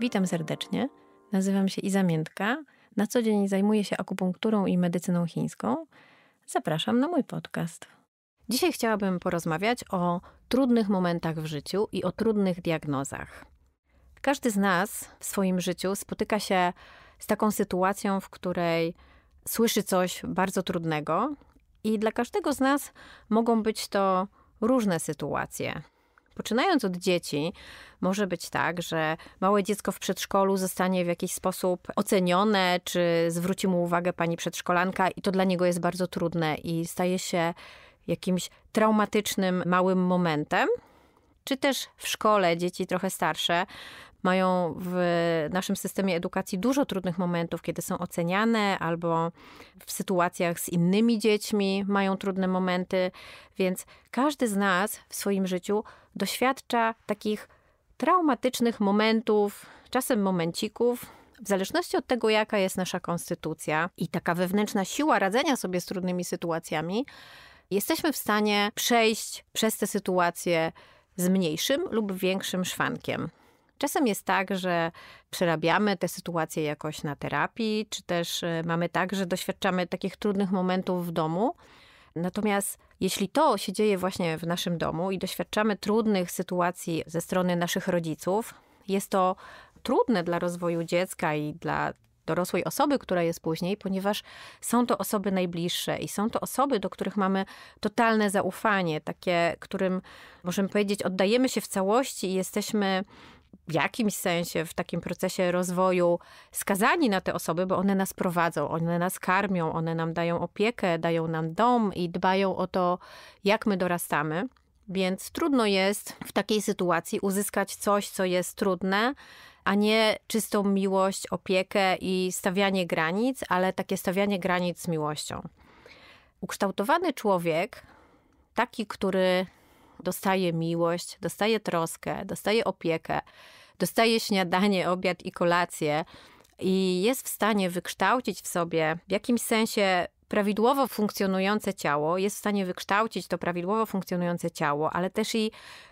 Witam serdecznie. Nazywam się Iza Miętka. Na co dzień zajmuję się akupunkturą i medycyną chińską. Zapraszam na mój podcast. Dzisiaj chciałabym porozmawiać o trudnych momentach w życiu i o trudnych diagnozach. Każdy z nas w swoim życiu spotyka się z taką sytuacją, w której słyszy coś bardzo trudnego, i dla każdego z nas mogą być to różne sytuacje. Poczynając od dzieci, może być tak, że małe dziecko w przedszkolu zostanie w jakiś sposób ocenione, czy zwróci mu uwagę pani przedszkolanka, i to dla niego jest bardzo trudne i staje się jakimś traumatycznym małym momentem. Czy też w szkole dzieci trochę starsze mają w naszym systemie edukacji dużo trudnych momentów, kiedy są oceniane albo w sytuacjach z innymi dziećmi mają trudne momenty, więc każdy z nas w swoim życiu doświadcza takich traumatycznych momentów, czasem momencików, w zależności od tego, jaka jest nasza konstytucja i taka wewnętrzna siła radzenia sobie z trudnymi sytuacjami, jesteśmy w stanie przejść przez te sytuacje z mniejszym lub większym szwankiem. Czasem jest tak, że przerabiamy te sytuacje jakoś na terapii, czy też y, mamy tak, że doświadczamy takich trudnych momentów w domu. Natomiast jeśli to się dzieje właśnie w naszym domu i doświadczamy trudnych sytuacji ze strony naszych rodziców, jest to trudne dla rozwoju dziecka i dla dorosłej osoby, która jest później, ponieważ są to osoby najbliższe i są to osoby, do których mamy totalne zaufanie, takie, którym możemy powiedzieć, oddajemy się w całości i jesteśmy w jakimś sensie w takim procesie rozwoju skazani na te osoby, bo one nas prowadzą, one nas karmią, one nam dają opiekę, dają nam dom i dbają o to, jak my dorastamy. Więc trudno jest w takiej sytuacji uzyskać coś, co jest trudne, a nie czystą miłość, opiekę i stawianie granic, ale takie stawianie granic z miłością. Ukształtowany człowiek, taki, który dostaje miłość, dostaje troskę, dostaje opiekę, dostaje śniadanie, obiad i kolację i jest w stanie wykształcić w sobie w jakimś sensie prawidłowo funkcjonujące ciało, jest w stanie wykształcić to prawidłowo funkcjonujące ciało, ale też i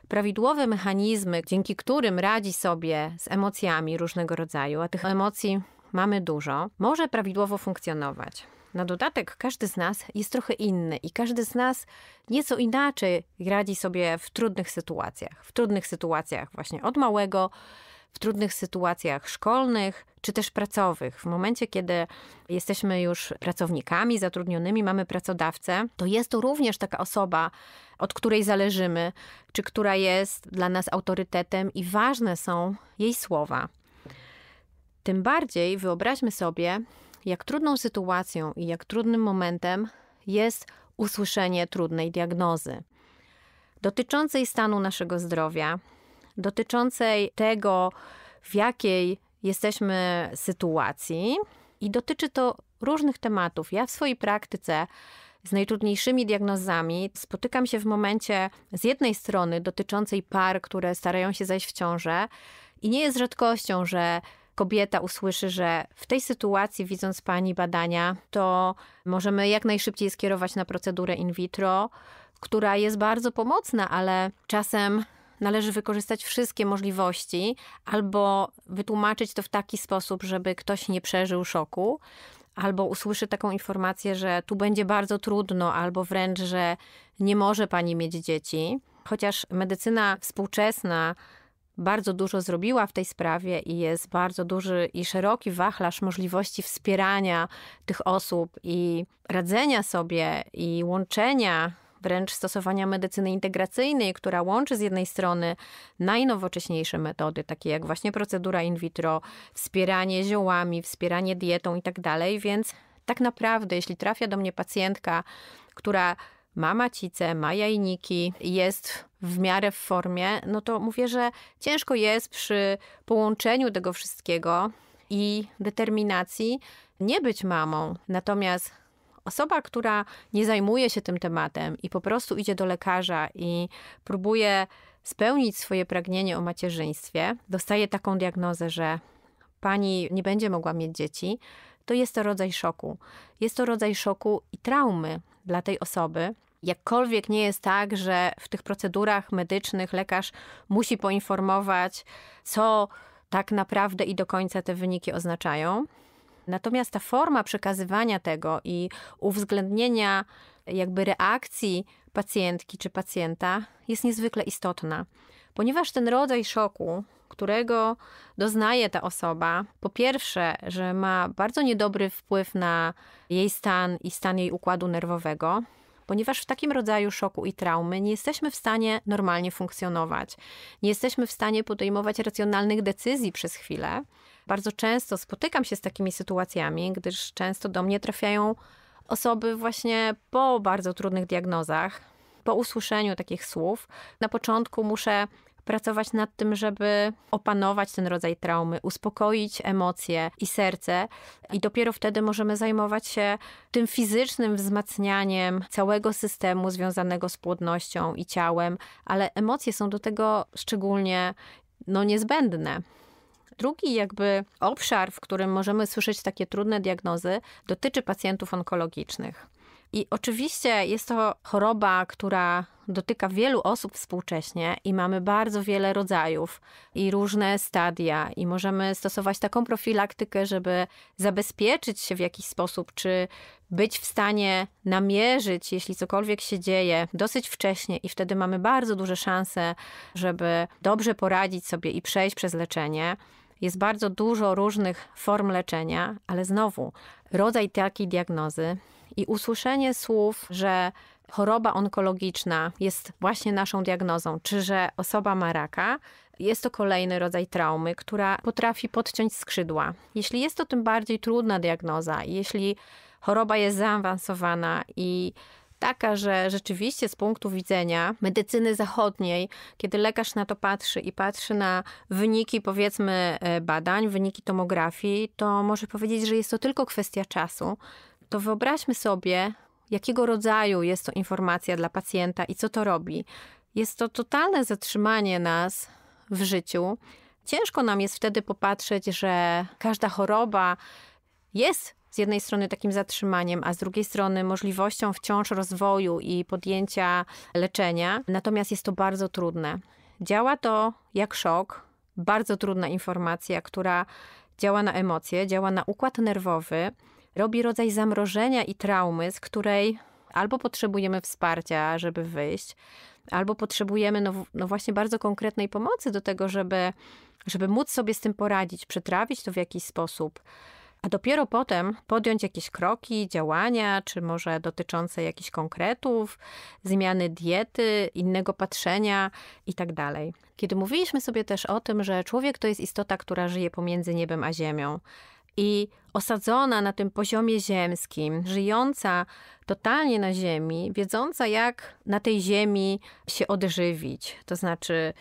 prawidłowe mechanizmy, dzięki którym radzi sobie z emocjami różnego rodzaju, a tych emocji mamy dużo, może prawidłowo funkcjonować. Na dodatek każdy z nas jest trochę inny i każdy z nas nieco inaczej radzi sobie w trudnych sytuacjach. W trudnych sytuacjach właśnie od małego, w trudnych sytuacjach szkolnych czy też pracowych. W momencie, kiedy jesteśmy już pracownikami zatrudnionymi, mamy pracodawcę, to jest to również taka osoba, od której zależymy, czy która jest dla nas autorytetem i ważne są jej słowa. Tym bardziej wyobraźmy sobie, jak trudną sytuacją i jak trudnym momentem jest usłyszenie trudnej diagnozy dotyczącej stanu naszego zdrowia, dotyczącej tego, w jakiej jesteśmy sytuacji, i dotyczy to różnych tematów. Ja w swojej praktyce z najtrudniejszymi diagnozami spotykam się w momencie z jednej strony dotyczącej par, które starają się zajść w ciążę, i nie jest rzadkością, że kobieta usłyszy, że w tej sytuacji, widząc pani badania, to możemy jak najszybciej skierować na procedurę in vitro, która jest bardzo pomocna, ale czasem należy wykorzystać wszystkie możliwości albo wytłumaczyć to w taki sposób, żeby ktoś nie przeżył szoku. Albo usłyszy taką informację, że tu będzie bardzo trudno, albo wręcz, że nie może pani mieć dzieci. Chociaż medycyna współczesna bardzo dużo zrobiła w tej sprawie i jest bardzo duży i szeroki wachlarz możliwości wspierania tych osób i radzenia sobie i łączenia wręcz stosowania medycyny integracyjnej, która łączy z jednej strony najnowocześniejsze metody, takie jak właśnie procedura in vitro, wspieranie ziołami, wspieranie dietą itd. Tak więc tak naprawdę, jeśli trafia do mnie pacjentka, która ma macicę, ma jajniki, jest w miarę w formie, no to mówię, że ciężko jest przy połączeniu tego wszystkiego i determinacji nie być mamą. Natomiast osoba, która nie zajmuje się tym tematem i po prostu idzie do lekarza i próbuje spełnić swoje pragnienie o macierzyństwie, dostaje taką diagnozę, że pani nie będzie mogła mieć dzieci, to jest to rodzaj szoku. Jest to rodzaj szoku i traumy dla tej osoby, Jakkolwiek nie jest tak, że w tych procedurach medycznych lekarz musi poinformować, co tak naprawdę i do końca te wyniki oznaczają. Natomiast ta forma przekazywania tego i uwzględnienia jakby reakcji pacjentki czy pacjenta jest niezwykle istotna, ponieważ ten rodzaj szoku, którego doznaje ta osoba, po pierwsze, że ma bardzo niedobry wpływ na jej stan i stan jej układu nerwowego, ponieważ w takim rodzaju szoku i traumy nie jesteśmy w stanie normalnie funkcjonować, nie jesteśmy w stanie podejmować racjonalnych decyzji przez chwilę. Bardzo często spotykam się z takimi sytuacjami, gdyż często do mnie trafiają osoby właśnie po bardzo trudnych diagnozach, po usłyszeniu takich słów. Na początku muszę pracować nad tym, żeby opanować ten rodzaj traumy, uspokoić emocje i serce, i dopiero wtedy możemy zajmować się tym fizycznym wzmacnianiem całego systemu związanego z płodnością i ciałem, ale emocje są do tego szczególnie no, niezbędne. Drugi jakby obszar, w którym możemy słyszeć takie trudne diagnozy, dotyczy pacjentów onkologicznych. I oczywiście jest to choroba, która dotyka wielu osób współcześnie i mamy bardzo wiele rodzajów i różne stadia, i możemy stosować taką profilaktykę, żeby zabezpieczyć się w jakiś sposób, czy być w stanie namierzyć, jeśli cokolwiek się dzieje, dosyć wcześnie, i wtedy mamy bardzo duże szanse, żeby dobrze poradzić sobie i przejść przez leczenie. Jest bardzo dużo różnych form leczenia, ale znowu rodzaj takiej diagnozy i usłyszenie słów, że choroba onkologiczna jest właśnie naszą diagnozą, czy że osoba ma raka, jest to kolejny rodzaj traumy, która potrafi podciąć skrzydła. Jeśli jest to tym bardziej trudna diagnoza, jeśli choroba jest zaawansowana i taka, że rzeczywiście z punktu widzenia medycyny zachodniej, kiedy lekarz na to patrzy i patrzy na wyniki, powiedzmy, e, badań, wyniki tomografii, to może powiedzieć, że jest to tylko kwestia czasu, to wyobraźmy sobie, jakiego rodzaju jest to informacja dla pacjenta i co to robi. Jest to totalne zatrzymanie nas w życiu. Ciężko nam jest wtedy popatrzeć, że każda choroba jest z jednej strony takim zatrzymaniem, a z drugiej strony możliwością wciąż rozwoju i podjęcia leczenia. Natomiast jest to bardzo trudne. Działa to jak szok, bardzo trudna informacja, która działa na emocje, działa na układ nerwowy, robi rodzaj zamrożenia i traumy, z której albo potrzebujemy wsparcia, żeby wyjść, albo potrzebujemy no, no, właśnie bardzo konkretnej pomocy do tego, żeby, żeby móc sobie z tym poradzić, przetrawić to w jakiś sposób. A dopiero potem podjąć jakieś kroki, działania, czy może dotyczące jakichś konkretów, zmiany diety, innego patrzenia itd. Tak Kiedy mówiliśmy sobie też o tym, że człowiek to jest istota, która żyje pomiędzy niebem a ziemią, i osadzona na tym poziomie ziemskim, żyjąca totalnie na ziemi, wiedząca jak na tej ziemi się odżywić, to znaczy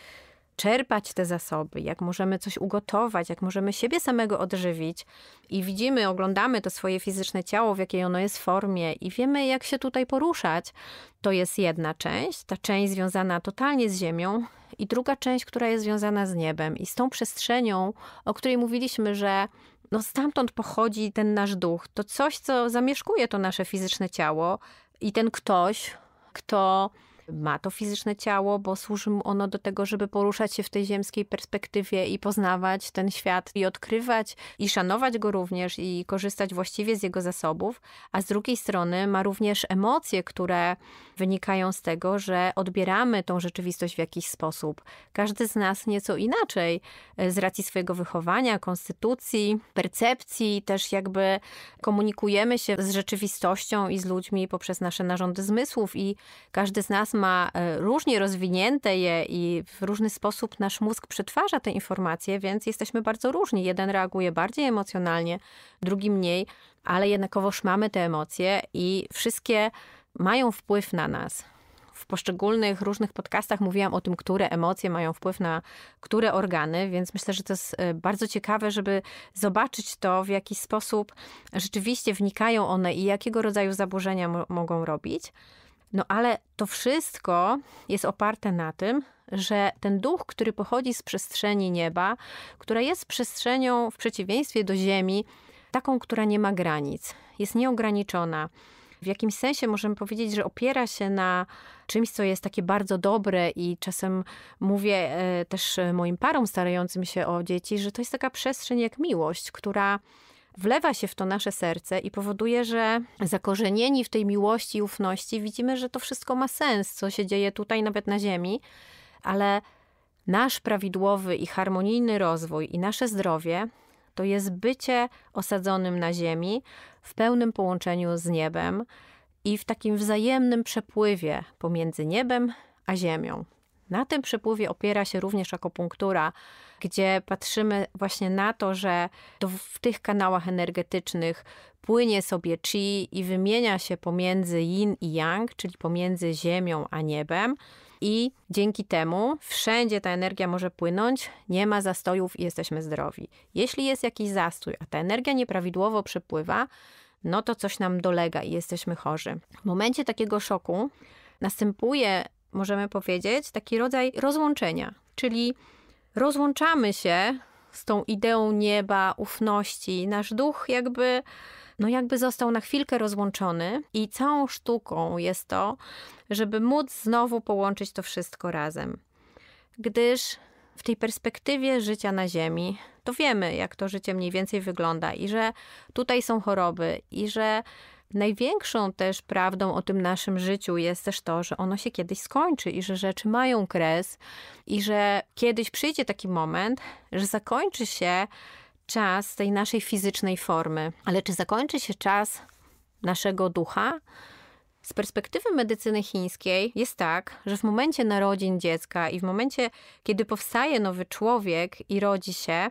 czerpać te zasoby, jak możemy coś ugotować, jak możemy siebie samego odżywić i widzimy, oglądamy to swoje fizyczne ciało, w jakiej ono jest formie i wiemy, jak się tutaj poruszać. To jest jedna część, ta część związana totalnie z ziemią, i druga część, która jest związana z niebem i z tą przestrzenią, o której mówiliśmy, że no stamtąd pochodzi ten nasz duch. To coś, co zamieszkuje to nasze fizyczne ciało i ten ktoś, kto ma to fizyczne ciało, bo służy mu ono do tego, żeby poruszać się w tej ziemskiej perspektywie i poznawać ten świat i odkrywać i szanować go również i korzystać właściwie z jego zasobów, a z drugiej strony ma również emocje, które wynikają z tego, że odbieramy tą rzeczywistość w jakiś sposób. Każdy z nas nieco inaczej e, z racji swojego wychowania, konstytucji, percepcji, też jakby komunikujemy się z rzeczywistością i z ludźmi poprzez nasze narządy zmysłów i każdy z nas ma e, różnie rozwinięte je i w różny sposób nasz mózg przetwarza te informacje, więc jesteśmy bardzo różni. Jeden reaguje bardziej emocjonalnie, drugi mniej, ale jednakowoż mamy te emocje i wszystkie mają wpływ na nas. W poszczególnych różnych podcastach mówiłam o tym, które emocje mają wpływ na które organy, więc myślę, że to jest e, bardzo ciekawe, żeby zobaczyć to, w jaki sposób rzeczywiście wnikają one i jakiego rodzaju zaburzenia mogą robić. No ale to wszystko jest oparte na tym, że ten duch, który pochodzi z przestrzeni nieba, która jest przestrzenią w przeciwieństwie do ziemi, taką, która nie ma granic, jest nieograniczona. W jakimś sensie możemy powiedzieć, że opiera się na czymś, co jest takie bardzo dobre, i czasem mówię e, też moim parom starającym się o dzieci, że to jest taka przestrzeń jak miłość, która wlewa się w to nasze serce i powoduje, że zakorzenieni w tej miłości i ufności widzimy, że to wszystko ma sens, co się dzieje tutaj, nawet na Ziemi, ale nasz prawidłowy i harmonijny rozwój i nasze zdrowie to jest bycie osadzonym na Ziemi w pełnym połączeniu z niebem i w takim wzajemnym przepływie pomiędzy niebem a Ziemią. Na tym przepływie opiera się również akupunktura gdzie patrzymy właśnie na to, że w tych kanałach energetycznych płynie sobie chi i wymienia się pomiędzy yin i yang, czyli pomiędzy ziemią a niebem. I dzięki temu wszędzie ta energia może płynąć, nie ma zastojów i jesteśmy zdrowi. Jeśli jest jakiś zastój, a ta energia nieprawidłowo przepływa, no to coś nam dolega i jesteśmy chorzy. W momencie takiego szoku następuje, możemy powiedzieć, taki rodzaj rozłączenia, czyli rozłączamy się z tą ideą nieba, ufności. Nasz duch jakby, no jakby został na chwilkę rozłączony, i całą sztuką jest to, żeby móc znowu połączyć to wszystko razem. Gdyż w tej perspektywie życia na Ziemi, to wiemy, jak to życie mniej więcej wygląda, i że tutaj są choroby, i że Największą też prawdą o tym naszym życiu jest też to, że ono się kiedyś skończy i że rzeczy mają kres i że kiedyś przyjdzie taki moment, że zakończy się czas tej naszej fizycznej formy. Ale czy zakończy się czas naszego ducha? Z perspektywy medycyny chińskiej jest tak, że w momencie narodzin dziecka i w momencie, kiedy powstaje nowy człowiek i rodzi się,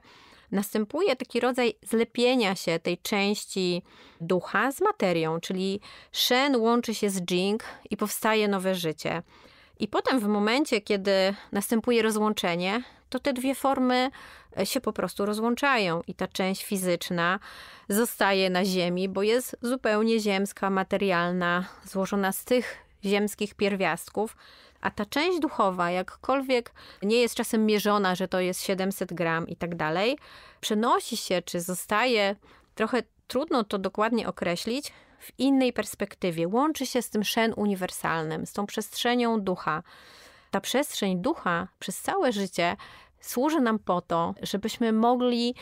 następuje taki rodzaj zlepienia się tej części ducha z materią, czyli Shen łączy się z Jing i powstaje nowe życie. I potem w momencie, kiedy następuje rozłączenie, to te dwie formy e, się po prostu rozłączają i ta część fizyczna zostaje na ziemi, bo jest zupełnie ziemska, materialna, złożona z tych ziemskich pierwiastków, a ta część duchowa, jakkolwiek nie jest czasem mierzona, że to jest 700 gram i tak dalej, przenosi się czy zostaje trochę trudno to dokładnie określić, w innej perspektywie. Łączy się z tym szen uniwersalnym, z tą przestrzenią ducha. Ta przestrzeń ducha przez całe życie służy nam po to, żebyśmy mogli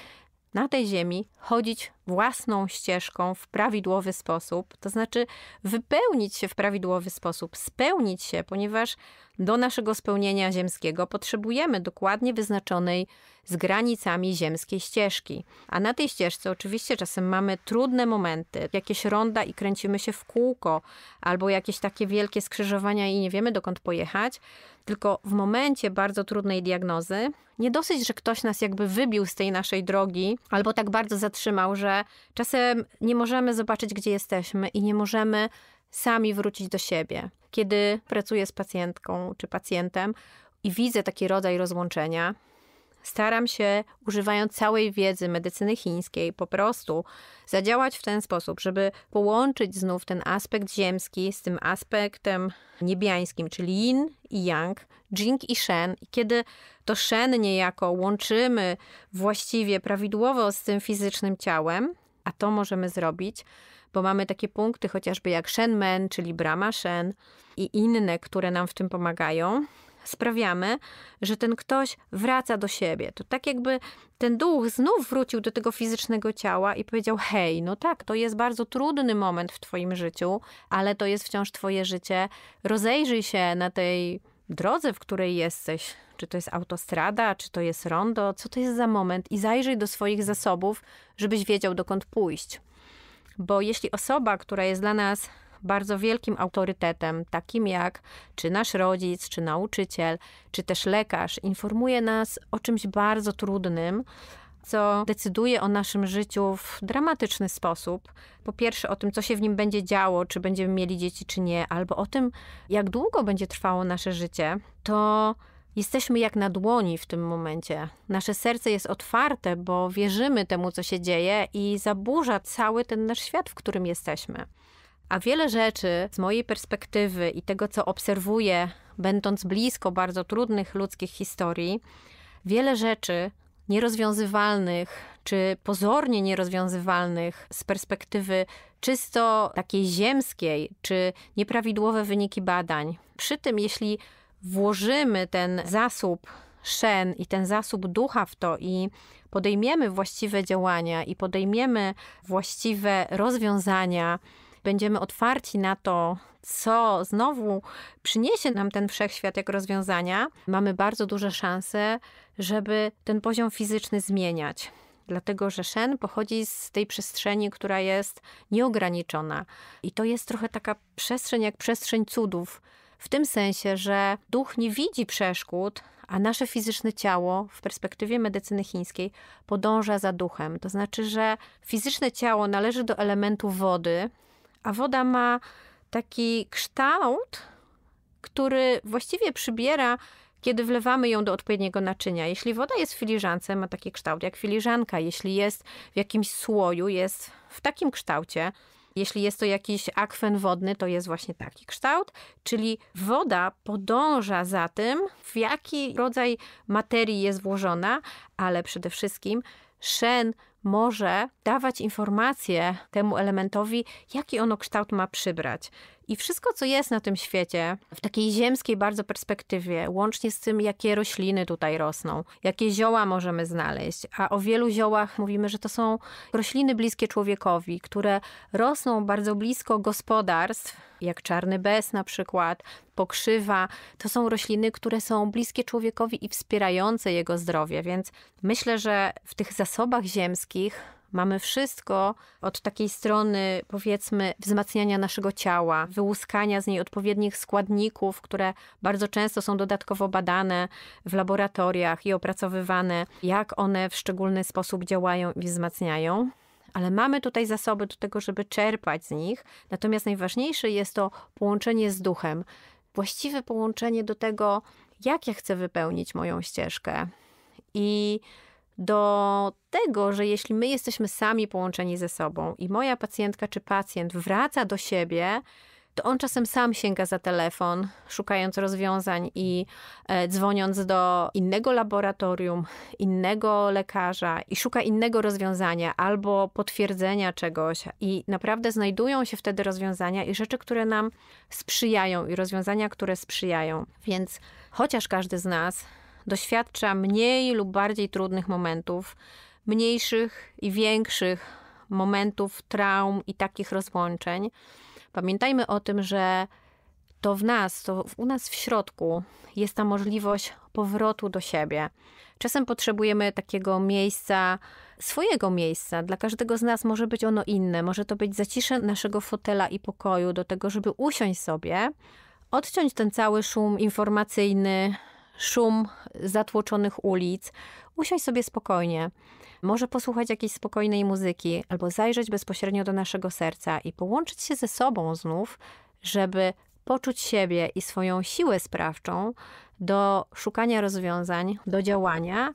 na tej ziemi chodzić własną ścieżką w prawidłowy sposób, to znaczy wypełnić się w prawidłowy sposób, spełnić się, ponieważ do naszego spełnienia ziemskiego potrzebujemy dokładnie wyznaczonej z granicami ziemskiej ścieżki. A na tej ścieżce oczywiście czasem mamy trudne momenty, jakieś ronda i kręcimy się w kółko, albo jakieś takie wielkie skrzyżowania i nie wiemy dokąd pojechać. Tylko w momencie bardzo trudnej diagnozy, nie dosyć, że ktoś nas jakby wybił z tej naszej drogi, albo tak bardzo zatrzymał, że czasem nie możemy zobaczyć, gdzie jesteśmy i nie możemy sami wrócić do siebie. Kiedy pracuję z pacjentką czy pacjentem i widzę taki rodzaj rozłączenia, Staram się, używając całej wiedzy medycyny chińskiej, po prostu zadziałać w ten sposób, żeby połączyć znów ten aspekt ziemski z tym aspektem niebiańskim, czyli yin i yang, jing i shen. I kiedy to shen niejako łączymy właściwie, prawidłowo z tym fizycznym ciałem, a to możemy zrobić, bo mamy takie punkty chociażby jak Shenmen, czyli Brahma Shen i inne, które nam w tym pomagają, sprawiamy, że ten ktoś wraca do siebie. To tak jakby ten duch znów wrócił do tego fizycznego ciała i powiedział: Hej, no tak, to jest bardzo trudny moment w Twoim życiu, ale to jest wciąż Twoje życie. Rozejrzyj się na tej drodze, w której jesteś. Czy to jest autostrada, czy to jest rondo, co to jest za moment, i zajrzyj do swoich zasobów, żebyś wiedział, dokąd pójść. Bo jeśli osoba, która jest dla nas bardzo wielkim autorytetem, takim jak czy nasz rodzic, czy nauczyciel, czy też lekarz, informuje nas o czymś bardzo trudnym, co decyduje o naszym życiu w dramatyczny sposób. Po pierwsze, o tym, co się w nim będzie działo, czy będziemy mieli dzieci, czy nie, albo o tym, jak długo będzie trwało nasze życie, to jesteśmy jak na dłoni w tym momencie. Nasze serce jest otwarte, bo wierzymy temu, co się dzieje i zaburza cały ten nasz świat, w którym jesteśmy. A wiele rzeczy z mojej perspektywy i tego, co obserwuję, będąc blisko bardzo trudnych ludzkich historii, wiele rzeczy nierozwiązywalnych czy pozornie nierozwiązywalnych z perspektywy czysto takiej ziemskiej, czy nieprawidłowe wyniki badań. Przy tym, jeśli włożymy ten zasób szen i ten zasób ducha w to i podejmiemy właściwe działania i podejmiemy właściwe rozwiązania, będziemy otwarci na to, co znowu przyniesie nam ten wszechświat jako rozwiązania, mamy bardzo duże szanse, żeby ten poziom fizyczny zmieniać. Dlatego, że Shen pochodzi z tej przestrzeni, która jest nieograniczona. I to jest trochę taka przestrzeń jak przestrzeń cudów. W tym sensie, że duch nie widzi przeszkód, a nasze fizyczne ciało w perspektywie medycyny chińskiej podąża za duchem. To znaczy, że fizyczne ciało należy do elementu wody, a woda ma taki kształt, który właściwie przybiera, kiedy wlewamy ją do odpowiedniego naczynia. Jeśli woda jest w filiżance, ma taki kształt jak filiżanka. Jeśli jest w jakimś słoju, jest w takim kształcie. Jeśli jest to jakiś akwen wodny, to jest właśnie taki kształt, czyli woda podąża za tym, w jaki rodzaj materii jest włożona, ale przede wszystkim szen może dawać informacje temu elementowi, jaki ono kształt ma przybrać. I wszystko, co jest na tym świecie, w takiej ziemskiej bardzo perspektywie, łącznie z tym, jakie rośliny tutaj rosną, jakie zioła możemy znaleźć, a o wielu ziołach mówimy, że to są rośliny bliskie człowiekowi, które rosną bardzo blisko gospodarstw, jak czarny bez na przykład, pokrzywa. To są rośliny, które są bliskie człowiekowi i wspierające jego zdrowie, więc myślę, że w tych zasobach ziemskich mamy wszystko od takiej strony, powiedzmy, wzmacniania naszego ciała, wyłuskania z niej odpowiednich składników, które bardzo często są dodatkowo badane w laboratoriach i opracowywane, jak one w szczególny sposób działają i wzmacniają ale mamy tutaj zasoby do tego, żeby czerpać z nich. Natomiast najważniejsze jest to połączenie z duchem, właściwe połączenie do tego, jak ja chcę wypełnić moją ścieżkę. I do tego, że jeśli my jesteśmy sami połączeni ze sobą i moja pacjentka czy pacjent wraca do siebie, to on czasem sam sięga za telefon, szukając rozwiązań i e, dzwoniąc do innego laboratorium, innego lekarza i szuka innego rozwiązania albo potwierdzenia czegoś. I naprawdę znajdują się wtedy rozwiązania i rzeczy, które nam sprzyjają i rozwiązania, które sprzyjają. Więc chociaż każdy z nas doświadcza mniej lub bardziej trudnych momentów, mniejszych i większych momentów traum i takich rozłączeń, Pamiętajmy o tym, że to w nas, to u nas w środku jest ta możliwość powrotu do siebie. Czasem potrzebujemy takiego miejsca, swojego miejsca. Dla każdego z nas może być ono inne. Może to być zacisze naszego fotela i pokoju, do tego, żeby usiąść sobie, odciąć ten cały szum informacyjny, szum zatłoczonych ulic, usiąść sobie spokojnie może posłuchać jakiejś spokojnej muzyki albo zajrzeć bezpośrednio do naszego serca i połączyć się ze sobą znów, żeby poczuć siebie i swoją siłę sprawczą do szukania rozwiązań, do działania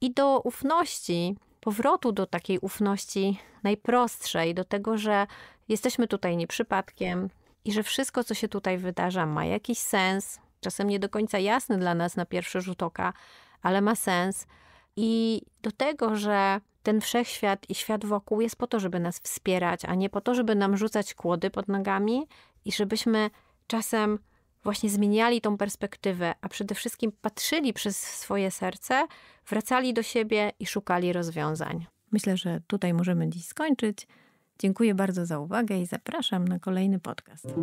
i do ufności, powrotu do takiej ufności najprostszej, do tego, że jesteśmy tutaj nie przypadkiem i że wszystko, co się tutaj wydarza, ma jakiś sens, czasem nie do końca jasny dla nas na pierwszy rzut oka, ale ma sens i do tego, że ten wszechświat i świat wokół jest po to, żeby nas wspierać, a nie po to, żeby nam rzucać kłody pod nogami i żebyśmy czasem właśnie zmieniali tą perspektywę, a przede wszystkim patrzyli przez swoje serce, wracali do siebie i szukali rozwiązań. Myślę, że tutaj możemy dziś skończyć. Dziękuję bardzo za uwagę i zapraszam na kolejny podcast.